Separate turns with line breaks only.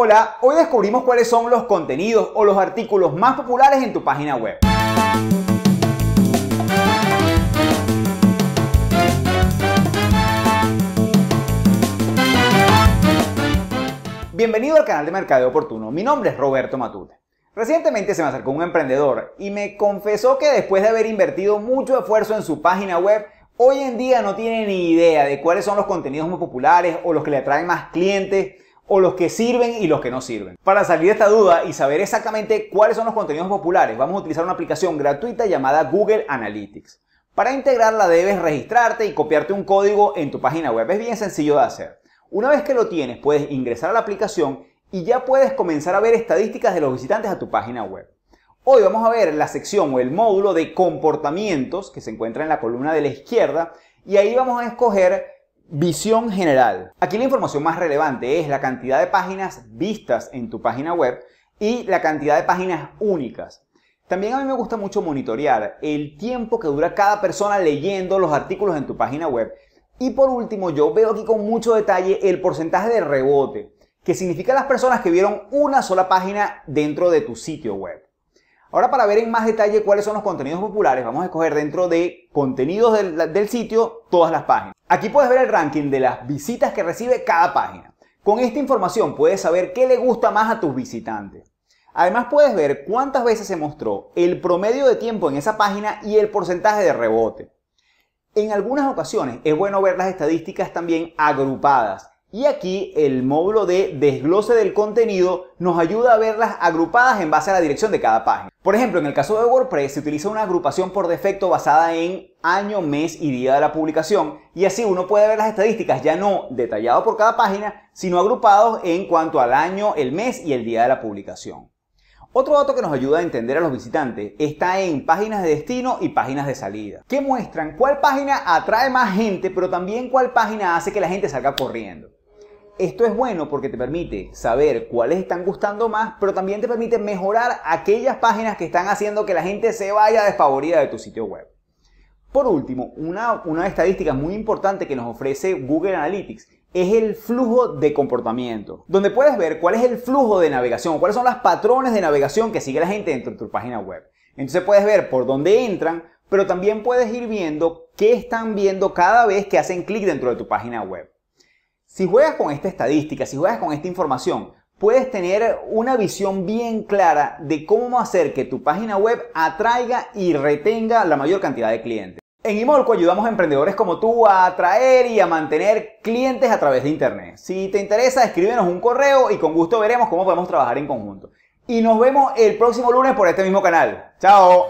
Hola, hoy descubrimos cuáles son los contenidos o los artículos más populares en tu página web. Bienvenido al canal de mercado Oportuno, mi nombre es Roberto Matute. Recientemente se me acercó un emprendedor y me confesó que después de haber invertido mucho esfuerzo en su página web, hoy en día no tiene ni idea de cuáles son los contenidos más populares o los que le atraen más clientes o los que sirven y los que no sirven. Para salir de esta duda y saber exactamente cuáles son los contenidos populares, vamos a utilizar una aplicación gratuita llamada Google Analytics. Para integrarla debes registrarte y copiarte un código en tu página web. Es bien sencillo de hacer. Una vez que lo tienes, puedes ingresar a la aplicación y ya puedes comenzar a ver estadísticas de los visitantes a tu página web. Hoy vamos a ver la sección o el módulo de comportamientos que se encuentra en la columna de la izquierda y ahí vamos a escoger Visión general. Aquí la información más relevante es la cantidad de páginas vistas en tu página web y la cantidad de páginas únicas. También a mí me gusta mucho monitorear el tiempo que dura cada persona leyendo los artículos en tu página web. Y por último, yo veo aquí con mucho detalle el porcentaje de rebote, que significa las personas que vieron una sola página dentro de tu sitio web. Ahora para ver en más detalle cuáles son los contenidos populares, vamos a escoger dentro de contenidos del, sitio todas las páginas. Aquí puedes ver el ranking de las visitas que recibe cada página. Con esta información puedes saber qué le gusta más a tus visitantes. Además puedes ver cuántas veces se mostró, el promedio de tiempo en esa página y el porcentaje de rebote. En algunas ocasiones es bueno ver las estadísticas también agrupadas. Y aquí el módulo de desglose del contenido nos ayuda a verlas agrupadas en base a la dirección de cada página. Por ejemplo, en el caso de WordPress se utiliza una agrupación por defecto basada en año, mes y día de la publicación y así uno puede ver las estadísticas ya no detallado por cada página, sino agrupados en cuanto al año, el mes y el día de la publicación. Otro dato que nos ayuda a entender a los visitantes está en páginas de destino y páginas de salida, que muestran cuál página atrae más gente, pero también cuál página hace que la gente salga corriendo. Esto es bueno porque te permite saber cuáles están gustando más, pero también te permite mejorar aquellas páginas que están haciendo que la gente se vaya desfavorida de tu sitio web. Por último, una, una estadística muy importante que nos ofrece Google Analytics es el flujo de comportamiento, donde puedes ver cuál es el flujo de navegación, cuáles son los patrones de navegación que sigue la gente dentro de tu página web. Entonces puedes ver por dónde entran, pero también puedes ir viendo qué están viendo cada vez que hacen clic dentro de tu página web. Si juegas con esta estadística, si juegas con esta información, puedes tener una visión bien clara de cómo hacer que tu página web atraiga y retenga la mayor cantidad de clientes. En Imolco ayudamos a emprendedores como tú a atraer y a mantener clientes a través de Internet. Si te interesa, escríbenos un correo y con gusto veremos cómo podemos trabajar en conjunto. Y nos vemos el próximo lunes por este mismo canal. ¡Chao!